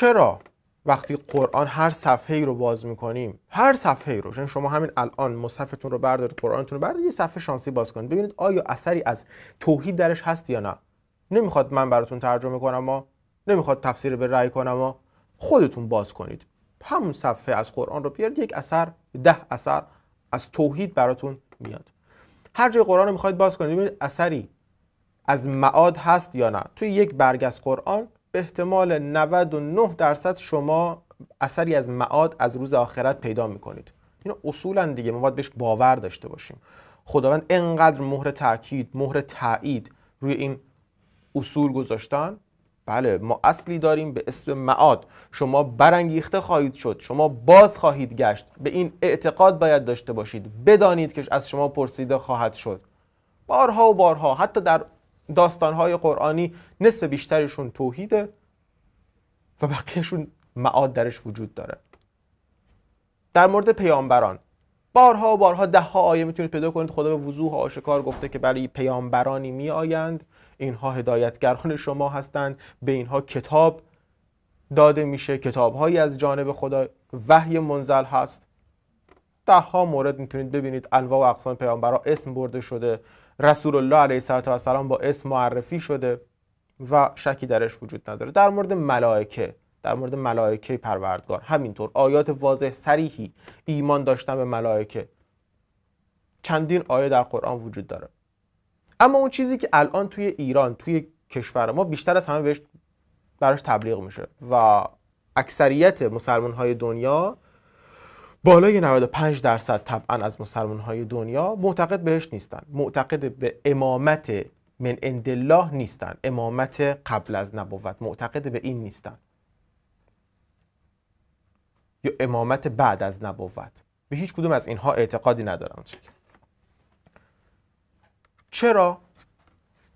چرا وقتی قرآن هر صفحه ای رو باز میکنیم هر صفحه ای رو یعنی شما همین الان مصحفتون رو بردارید قرآنتون رو بردارید یه صفحه شانسی باز کنید ببینید آیا اثری از توحید درش هست یا نه نمیخواد من براتون ترجمه کنم ما نمیخواد تفسیر به رأی کنم ما خودتون باز کنید همون صفحه از قرآن رو بیارید یک اثر ده اثر از توحید براتون میاد هر جای قرآن رو میخواید باز کنید ببینید اثری از معاد هست یا نه توی یک برگ از قرآن به احتمال 99 درصد شما اثری از معاد از روز آخرت پیدا میکنید این اصولا دیگه ما باید بهش باور داشته باشیم خداوند انقدر مهر تاکید مهر تایید روی این اصول گذاشتن بله ما اصلی داریم به اسم معاد شما برانگیخته خواهید شد شما باز خواهید گشت به این اعتقاد باید داشته باشید بدانید که از شما پرسیده خواهد شد بارها و بارها حتی در داستانهای قرآنی نصف بیشترشون توحیده و بقیهشون معاد درش وجود داره در مورد پیامبران بارها و بارها ها آیه میتونید پیدا کنید خدا به وضوح آشکار گفته که برای پیامبرانی میآیند اینها هدایتگران شما هستند به اینها کتاب داده میشه کتابهایی از جانب خدا وحی منزل هست ده ها مورد میتونید ببینید انواع و اقسام پیامبرا اسم برده شده رسول الله علیه السلام با اسم معرفی شده و شکی درش وجود نداره در مورد ملائکه در مورد ملائکه پروردگار همینطور آیات واضح سریحی ایمان داشتن به ملائکه چندین آیه در قرآن وجود داره اما اون چیزی که الان توی ایران توی کشور ما بیشتر از همه بهش براش تبلیغ میشه و اکثریت مسلمان های دنیا بالای 95 درصد طبعا از مسلمان های دنیا معتقد بهش نیستن معتقد به امامت من عند الله نیستن امامت قبل از نبوت معتقد به این نیستن یا امامت بعد از نبوت به هیچ کدوم از اینها اعتقادی ندارم چرا؟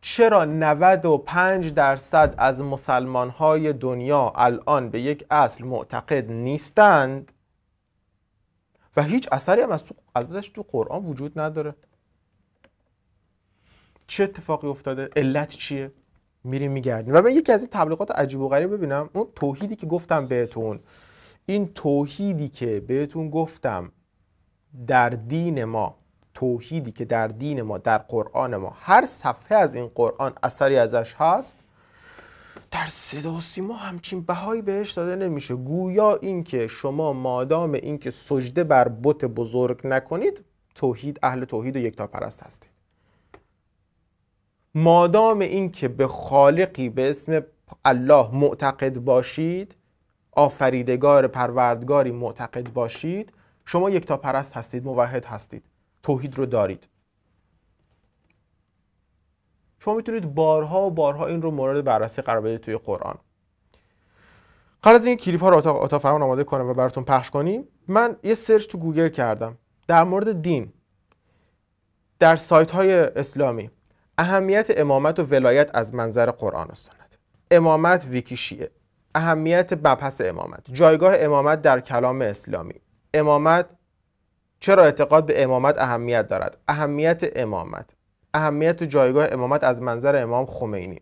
چرا 95 درصد از مسلمان های دنیا الان به یک اصل معتقد نیستند و هیچ اثری هم از ازش تو قرآن وجود نداره چه اتفاقی افتاده علت چیه میریم میگردیم و من یکی از این تبلیغات عجیب و غریب ببینم اون توحیدی که گفتم بهتون این توحیدی که بهتون گفتم در دین ما توحیدی که در دین ما در قرآن ما هر صفحه از این قرآن اثری ازش هست در صدا و سیما همچین بهایی بهش داده نمیشه گویا اینکه شما مادام اینکه سجده بر بت بزرگ نکنید توحید اهل توحید و یکتا پرست هستید مادام اینکه به خالقی به اسم الله معتقد باشید آفریدگار پروردگاری معتقد باشید شما یکتا پرست هستید موحد هستید توحید رو دارید شما میتونید بارها و بارها این رو مورد بررسی قرار بدید توی قرآن قبل از این کلیپ ها رو اتاق, اتاق فرمان آماده کنم و براتون پخش کنیم من یه سرچ تو گوگل کردم در مورد دین در سایت های اسلامی اهمیت امامت و ولایت از منظر قرآن و سنت امامت ویکیشیه اهمیت مبحث امامت جایگاه امامت در کلام اسلامی امامت چرا اعتقاد به امامت اهمیت دارد اهمیت امامت اهمیت جایگاه امامت از منظر امام خمینی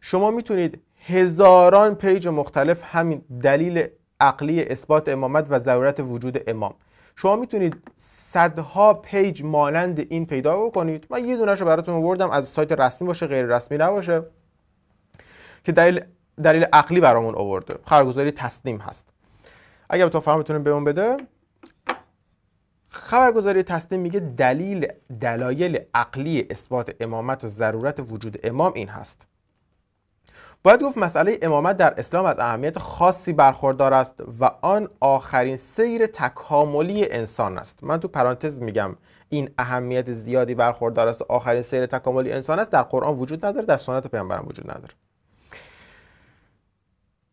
شما میتونید هزاران پیج مختلف همین دلیل عقلی اثبات امامت و ضرورت وجود امام شما میتونید صدها پیج مانند این پیدا بکنید من یه دونش رو براتون آوردم از سایت رسمی باشه غیر رسمی نباشه که دلیل دلیل عقلی برامون آورده خرگزاری تسلیم هست اگر تو فرمتون بهمون بده خبرگزاری تسلیم میگه دلیل دلایل عقلی اثبات امامت و ضرورت وجود امام این هست باید گفت مسئله امامت در اسلام از اهمیت خاصی برخوردار است و آن آخرین سیر تکاملی انسان است من تو پرانتز میگم این اهمیت زیادی برخوردار است آخرین سیر تکاملی انسان است در قرآن وجود نداره در سنت پیامبرم وجود نداره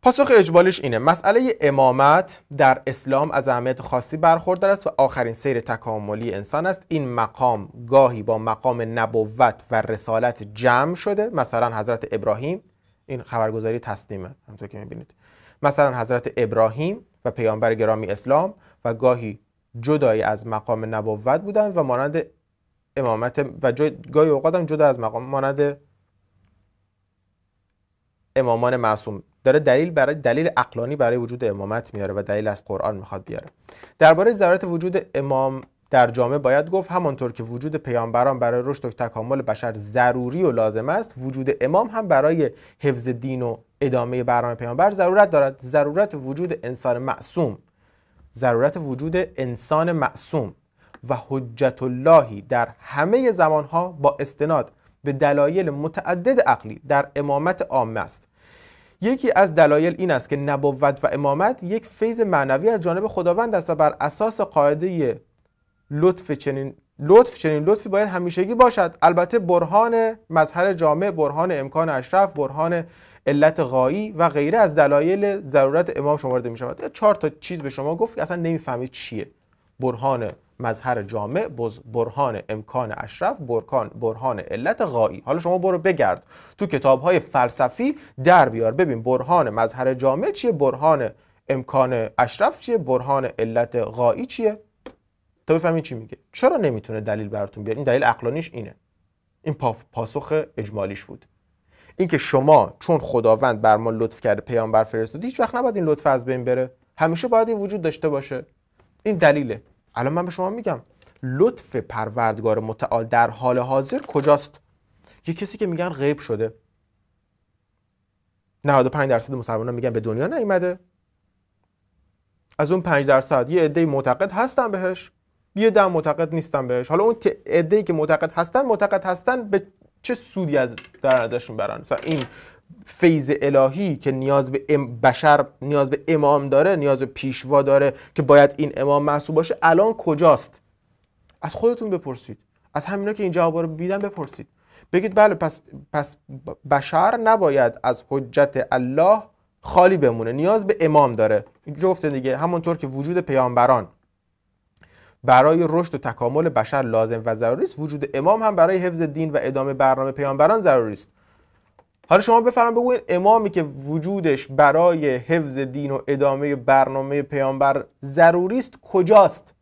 پاسخ اجبالش اینه مسئله امامت در اسلام از اهمیت خاصی برخوردار است و آخرین سیر تکاملی انسان است این مقام گاهی با مقام نبوت و رسالت جمع شده مثلا حضرت ابراهیم این خبرگزاری تسلیمه همونطور که میبینید مثلا حضرت ابراهیم و پیامبر گرامی اسلام و گاهی جدایی از مقام نبوت بودند و مانند امامت و گاهی اوقات جدا از مقام مانند امامان معصوم داره دلیل برای دلیل اقلانی برای وجود امامت میاره و دلیل از قرآن میخواد بیاره درباره ضرورت وجود امام در جامعه باید گفت همانطور که وجود پیامبران برای رشد و تکامل بشر ضروری و لازم است وجود امام هم برای حفظ دین و ادامه برنامه پیامبر ضرورت دارد ضرورت وجود انسان معصوم ضرورت وجود انسان معصوم و حجت اللهی در همه زمانها با استناد به دلایل متعدد عقلی در امامت عام است یکی از دلایل این است که نبوت و امامت یک فیض معنوی از جانب خداوند است و بر اساس قاعده لطف چنین لطف چنین لطفی باید همیشگی باشد البته برهان مظهر جامع برهان امکان اشرف برهان علت غایی و غیره از دلایل ضرورت امام شمارده می شود چهار تا چیز به شما گفت که اصلا نمیفهمید چیه برهان مظهر جامع برهان امکان اشرف برکان برهان علت غایی حالا شما برو بگرد تو کتاب های فلسفی در بیار ببین برهان مظهر جامع چیه برهان امکان اشرف چیه برهان علت غایی چیه تا بفهمی چی میگه چرا نمیتونه دلیل براتون بیاره این دلیل عقلانیش اینه این پاسخ اجمالیش بود اینکه شما چون خداوند بر ما لطف کرده پیامبر فرستاد هیچ وقت نباید این لطف از بین بره همیشه باید این وجود داشته باشه این دلیله الان من به شما میگم لطف پروردگار متعال در حال حاضر کجاست یه کسی که میگن غیب شده 95 درصد مسلمان میگن به دنیا نیمده از اون 5 درصد یه عده معتقد هستن بهش یه ده معتقد نیستن بهش حالا اون عده که معتقد هستن معتقد هستن به چه سودی از در ازش میبرن مثلا این فیض الهی که نیاز به بشر نیاز به امام داره نیاز به پیشوا داره که باید این امام محسوب باشه الان کجاست از خودتون بپرسید از همینا که این جواب رو بیدن بپرسید بگید بله پس, پس بشر نباید از حجت الله خالی بمونه نیاز به امام داره جفت دیگه همونطور که وجود پیامبران برای رشد و تکامل بشر لازم و ضروری است وجود امام هم برای حفظ دین و ادامه برنامه پیامبران ضروری است حالا شما بفرمایید بگوین امامی که وجودش برای حفظ دین و ادامه برنامه پیامبر ضروری است کجاست